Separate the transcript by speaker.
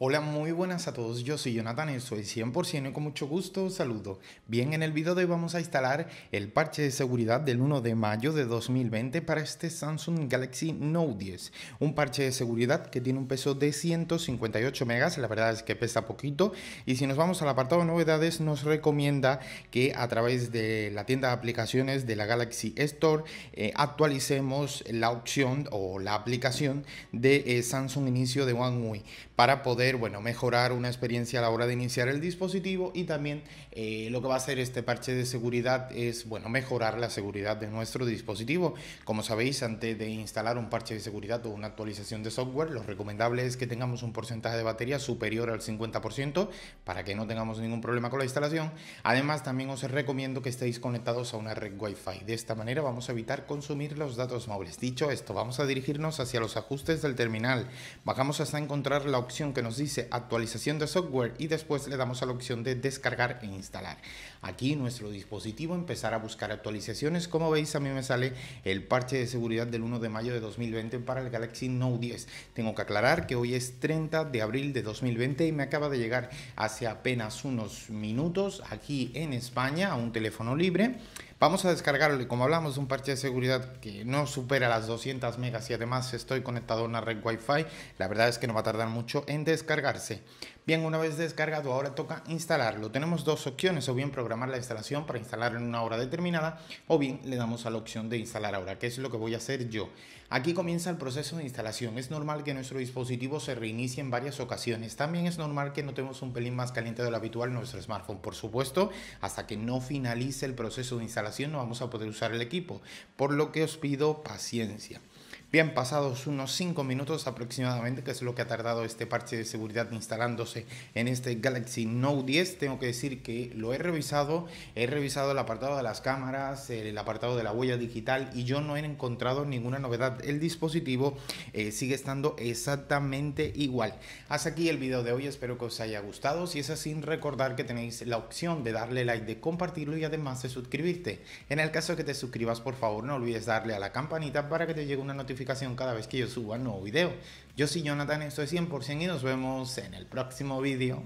Speaker 1: Hola, muy buenas a todos. Yo soy Jonathan, y soy 100% y con mucho gusto saludo. Bien, en el video de hoy vamos a instalar el parche de seguridad del 1 de mayo de 2020 para este Samsung Galaxy Note 10. Un parche de seguridad que tiene un peso de 158 megas, la verdad es que pesa poquito. Y si nos vamos al apartado de novedades, nos recomienda que a través de la tienda de aplicaciones de la Galaxy Store eh, actualicemos la opción o la aplicación de eh, Samsung Inicio de One UI para poder bueno, mejorar una experiencia a la hora de iniciar el dispositivo y también eh, lo que va a hacer este parche de seguridad es, bueno, mejorar la seguridad de nuestro dispositivo. Como sabéis, antes de instalar un parche de seguridad o una actualización de software, lo recomendable es que tengamos un porcentaje de batería superior al 50% para que no tengamos ningún problema con la instalación. Además, también os recomiendo que estéis conectados a una red Wi-Fi. De esta manera vamos a evitar consumir los datos móviles. Dicho esto, vamos a dirigirnos hacia los ajustes del terminal. Bajamos hasta encontrar la opción que nos dice actualización de software y después le damos a la opción de descargar e instalar. Aquí nuestro dispositivo empezar a buscar actualizaciones. Como veis a mí me sale el parche de seguridad del 1 de mayo de 2020 para el Galaxy Note 10. Tengo que aclarar que hoy es 30 de abril de 2020 y me acaba de llegar hace apenas unos minutos aquí en España a un teléfono libre. Vamos a descargarlo y como hablamos de un parche de seguridad que no supera las 200 megas y además estoy conectado a una red wifi, la verdad es que no va a tardar mucho en descargarse. Bien, una vez descargado ahora toca instalarlo. Tenemos dos opciones, o bien programar la instalación para instalar en una hora determinada o bien le damos a la opción de instalar ahora, que es lo que voy a hacer yo. Aquí comienza el proceso de instalación. Es normal que nuestro dispositivo se reinicie en varias ocasiones. También es normal que notemos un pelín más caliente de lo habitual nuestro smartphone, por supuesto, hasta que no finalice el proceso de instalación no vamos a poder usar el equipo, por lo que os pido paciencia. Bien pasados unos 5 minutos aproximadamente, que es lo que ha tardado este parche de seguridad instalándose en este Galaxy Note 10, tengo que decir que lo he revisado, he revisado el apartado de las cámaras, el apartado de la huella digital y yo no he encontrado ninguna novedad. El dispositivo eh, sigue estando exactamente igual. Hasta aquí el video de hoy, espero que os haya gustado. Si es así, recordar que tenéis la opción de darle like, de compartirlo y además de suscribirte. En el caso de que te suscribas, por favor, no olvides darle a la campanita para que te llegue una notificación cada vez que yo suba un nuevo video. Yo soy Jonathan, estoy 100% y nos vemos en el próximo video.